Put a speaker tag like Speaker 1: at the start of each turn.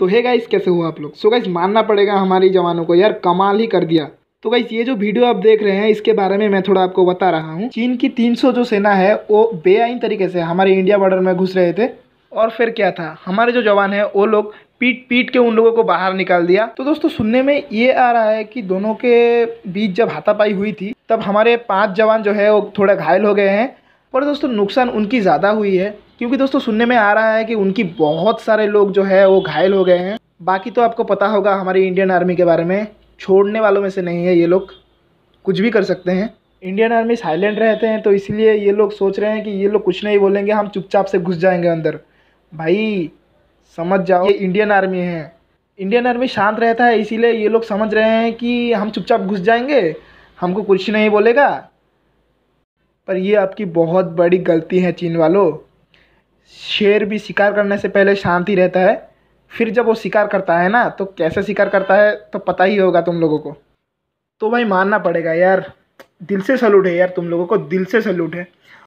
Speaker 1: तो है गाइस कैसे हुआ आप लोग सो गाइस मानना पड़ेगा हमारे जवानों को यार कमाल ही कर दिया तो गाइस ये जो वीडियो आप देख रहे हैं इसके बारे में मैं थोड़ा आपको बता रहा हूँ चीन की सौ जो सेना है वो बेआईन तरीके से हमारे इंडिया बॉर्डर में घुस रहे थे और फिर क्या था हमारे जो जवान है वो लोग पीट पीट के उन लोगों को बाहर निकाल दिया तो दोस्तों सुनने में ये आ रहा है कि दोनों के बीच जब हाथापाई हुई थी तब हमारे पाँच जवान जो है वो थोड़ा घायल हो गए हैं पर दोस्तों नुकसान उनकी ज़्यादा हुई है क्योंकि दोस्तों सुनने में आ रहा है कि उनकी बहुत सारे लोग जो है वो घायल हो गए हैं बाकी तो आपको पता होगा हमारी इंडियन आर्मी के बारे में छोड़ने वालों में से नहीं है ये लोग कुछ भी कर सकते हैं इंडियन आर्मी साइलेंट रहते हैं तो इसलिए ये लोग सोच रहे हैं कि ये लोग कुछ नहीं बोलेंगे हम चुपचाप से घुस जाएंगे अंदर भाई समझ जाओ ये इंडियन आर्मी है इंडियन आर्मी शांत रहता है इसीलिए ये लोग समझ रहे हैं कि हम चुपचाप घुस जाएंगे हमको कुछ नहीं बोलेगा पर ये आपकी बहुत बड़ी गलती है चीन वालों शेर भी शिकार करने से पहले शांति रहता है फिर जब वो शिकार करता है ना तो कैसे शिकार करता है तो पता ही होगा तुम लोगों को तो भाई मानना पड़ेगा यार दिल से सल्यूट है यार तुम लोगों को दिल से सल्यूट है